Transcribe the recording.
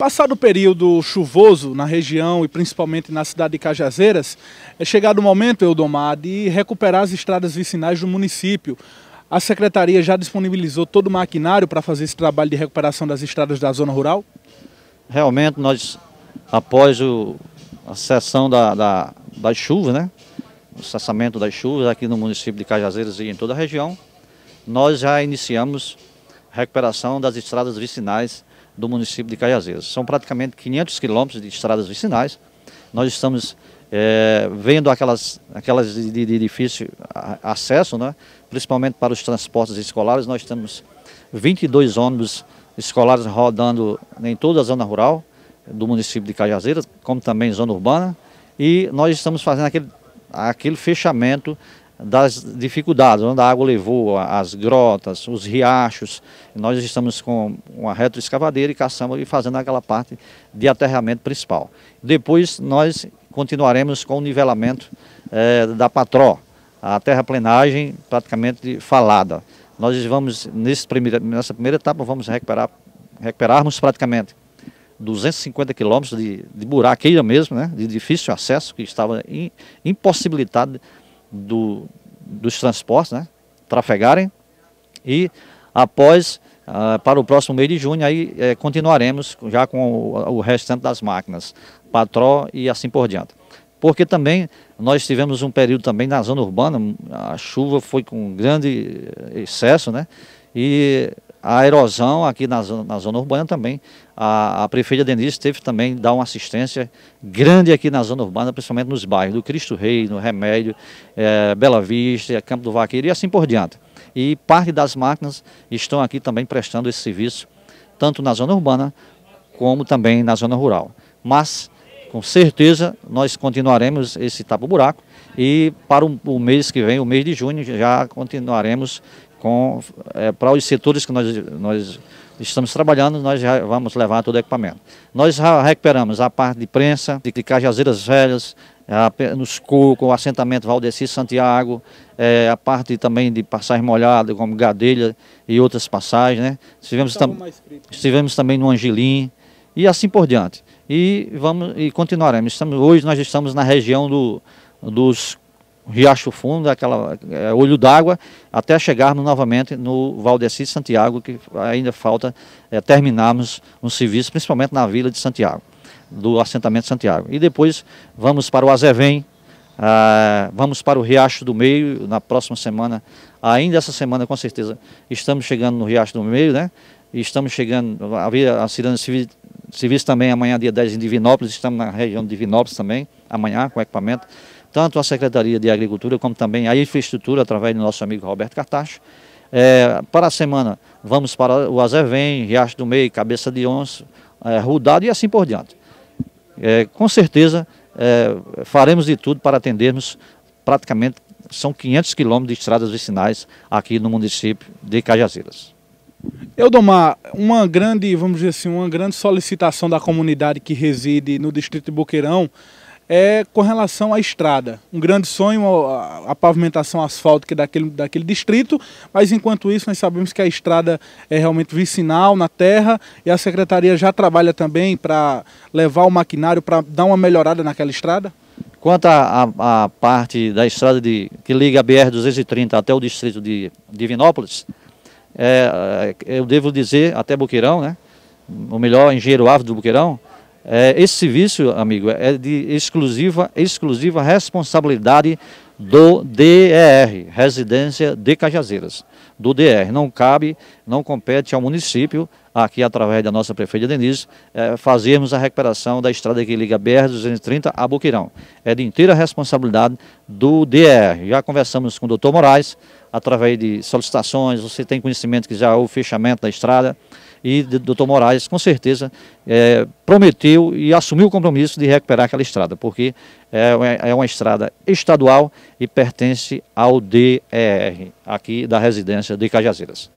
Passado o período chuvoso na região e principalmente na cidade de Cajazeiras, é chegado o momento, Eudomar, de recuperar as estradas vicinais do município. A secretaria já disponibilizou todo o maquinário para fazer esse trabalho de recuperação das estradas da zona rural? Realmente, nós, após o, a cessão da, da, das chuvas, né? o cessamento das chuvas aqui no município de Cajazeiras e em toda a região, nós já iniciamos a recuperação das estradas vicinais do município de Caiazeiras. São praticamente 500 quilômetros de estradas vicinais. Nós estamos é, vendo aquelas, aquelas de, de difícil acesso, né? principalmente para os transportes escolares. Nós temos 22 ônibus escolares rodando em toda a zona rural do município de Cajazeiras, como também zona urbana, e nós estamos fazendo aquele, aquele fechamento das dificuldades, onde a água levou, as grotas, os riachos. Nós estamos com uma retroescavadeira e caçamba e fazendo aquela parte de aterramento principal. Depois nós continuaremos com o nivelamento é, da patró, a terraplenagem praticamente falada. Nós vamos, nesse primeira, nessa primeira etapa, vamos recuperar, recuperarmos praticamente 250 quilômetros de, de buraqueira mesmo, né, de difícil acesso, que estava in, impossibilitado do, dos transportes, né, trafegarem e após uh, para o próximo mês de junho aí eh, continuaremos já com o, o, restante das máquinas, patró e assim por diante. Porque também nós tivemos um período também na zona urbana, a chuva foi com grande eh, excesso, né? E a erosão aqui na zona, na zona urbana também. A, a, prefeita Denise teve também dar uma assistência grande aqui na zona urbana, principalmente nos bairros do Cristo Rei, no Remédio, é, Bela Vista, Campo do Vaqueiro e assim por diante. E parte das máquinas estão aqui também prestando esse serviço, tanto na zona urbana como também na zona rural. Mas, com certeza, nós continuaremos esse tapa-buraco e para o, o mês que vem, o mês de junho, já continuaremos com é, para os setores que nós, nós estamos trabalhando, nós já vamos levar todo o equipamento. Nós já recuperamos a parte de prensa, de Cajazeiras Velhas, nos cocos, o assentamento Valdeci Santiago, é, a parte também de passagem molhada, como Gadelha e outras passagens. Né? Estivemos, tam estivemos também no Angelim e assim por diante. E, vamos, e continuaremos. Estamos, hoje nós estamos na região do, dos Riacho Fundo, aquela, é, olho d'água, até chegarmos novamente no Valdeci Santiago, que ainda falta é, terminarmos um serviço, principalmente na Vila de Santiago, do assentamento Santiago. E depois vamos para o Azevém, ah, vamos para o Riacho do Meio, na próxima semana, ainda essa semana com certeza, estamos chegando no Riacho do Meio, né? E estamos chegando, havia a Cirana Civil, Serviço também amanhã, dia 10, em Divinópolis, estamos na região de Divinópolis também, amanhã, com equipamento tanto a Secretaria de Agricultura como também a Infraestrutura, através do nosso amigo Roberto Cartacho. É, para a semana, vamos para o Azevém, Riacho do Meio, Cabeça de Onça, é, Rudado e assim por diante. É, com certeza, é, faremos de tudo para atendermos praticamente, são 500 quilômetros de estradas vicinais aqui no município de Cajazeiras. Eudomar, uma grande, vamos dizer assim, uma grande solicitação da comunidade que reside no distrito de Boqueirão é com relação à estrada. Um grande sonho a, pavimentação asfáltica daquele, daquele distrito, mas enquanto isso nós sabemos que a estrada é realmente vicinal na terra e a secretaria já trabalha também para levar o maquinário para dar uma melhorada naquela estrada? Quanto à parte da estrada de, que liga a BR-230 até o distrito de Divinópolis, é, é, eu devo dizer, até Boqueirão, né? o melhor engenheiro ávido do Boqueirão, é, esse serviço, amigo, é de exclusiva, exclusiva responsabilidade do DER, Residência de Cajazeiras, do DER. Não cabe, não compete ao município, aqui através da nossa prefeita Denise, é, fazermos a recuperação da estrada que liga BR-230 a Boqueirão. É de inteira responsabilidade do DER. Já conversamos com o doutor Moraes, através de solicitações, você tem conhecimento que já houve fechamento da estrada, e o doutor Moraes, com certeza, é, prometeu e assumiu o compromisso de recuperar aquela estrada, porque é uma, é uma estrada estadual e pertence ao DER, aqui da residência de Cajazeiras.